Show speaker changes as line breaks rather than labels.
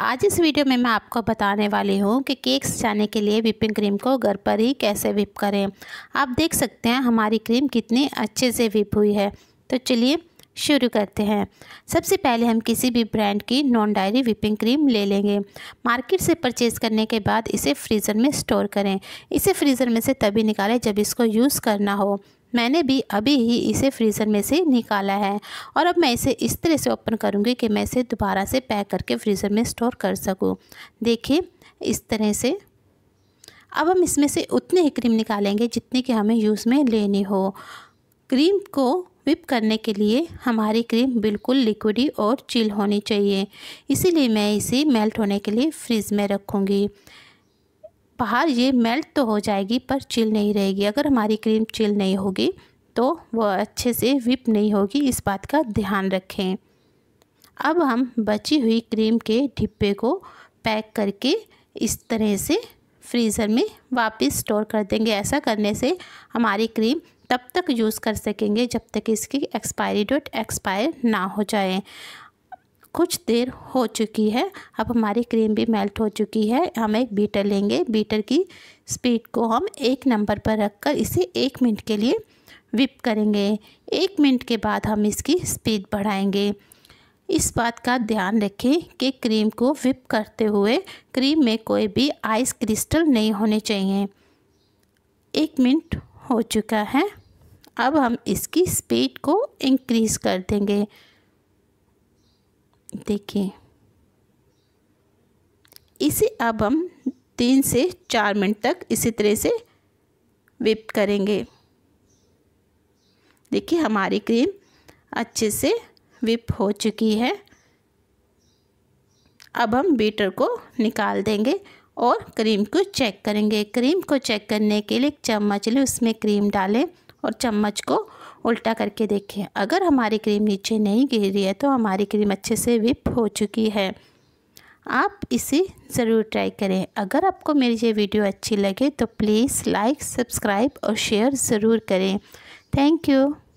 आज इस वीडियो में मैं आपको बताने वाली हूँ कि केक्स जाने के लिए विपिंग क्रीम को घर पर ही कैसे विप करें आप देख सकते हैं हमारी क्रीम कितनी अच्छे से विप हुई है तो चलिए शुरू करते हैं सबसे पहले हम किसी भी ब्रांड की नॉन डायरी विपिंग क्रीम ले लेंगे मार्केट से परचेज़ करने के बाद इसे फ्रीज़र में स्टोर करें इसे फ्रीज़र में से तभी निकालें जब इसको यूज़ करना हो मैंने भी अभी ही इसे फ्रीज़र में से निकाला है और अब मैं इसे इस तरह से ओपन करूँगी कि मैं इसे दोबारा से पैक करके फ्रीज़र में स्टोर कर सकूँ देखिए इस तरह से अब हम इसमें से उतनी ही क्रीम निकालेंगे जितनी कि हमें यूज़ में लेनी हो क्रीम को विप करने के लिए हमारी क्रीम बिल्कुल लिक्विडी और चिल होनी चाहिए इसीलिए मैं इसे मेल्ट होने के लिए फ्रिज में रखूँगी बाहर ये मेल्ट तो हो जाएगी पर चिल नहीं रहेगी अगर हमारी क्रीम चिल नहीं होगी तो वह अच्छे से विप नहीं होगी इस बात का ध्यान रखें अब हम बची हुई क्रीम के डिब्बे को पैक करके इस तरह से फ्रीज़र में वापस स्टोर कर देंगे ऐसा करने से हमारी क्रीम तब तक यूज़ कर सकेंगे जब तक इसकी एक्सपायरी डेट एक्सपायर ना हो जाए कुछ देर हो चुकी है अब हमारी क्रीम भी मेल्ट हो चुकी है हम एक बीटर लेंगे बीटर की स्पीड को हम एक नंबर पर रखकर इसे एक मिनट के लिए विप करेंगे एक मिनट के बाद हम इसकी स्पीड बढ़ाएंगे इस बात का ध्यान रखें कि क्रीम को विप करते हुए क्रीम में कोई भी आइस क्रिस्टल नहीं होने चाहिए एक मिनट हो चुका है अब हम इसकी स्पीड को इंक्रीज़ कर देंगे देखिए इसे अब हम तीन से चार मिनट तक इसी तरह से विप करेंगे देखिए हमारी क्रीम अच्छे से विप हो चुकी है अब हम बीटर को निकाल देंगे और क्रीम को चेक करेंगे क्रीम को चेक करने के लिए एक चम्मच लें उसमें क्रीम डालें और चम्मच को उल्टा करके देखें अगर हमारी क्रीम नीचे नहीं गिर रही है तो हमारी क्रीम अच्छे से विप हो चुकी है आप इसे ज़रूर ट्राई करें अगर आपको मेरी ये वीडियो अच्छी लगे तो प्लीज़ लाइक सब्सक्राइब और शेयर ज़रूर करें थैंक यू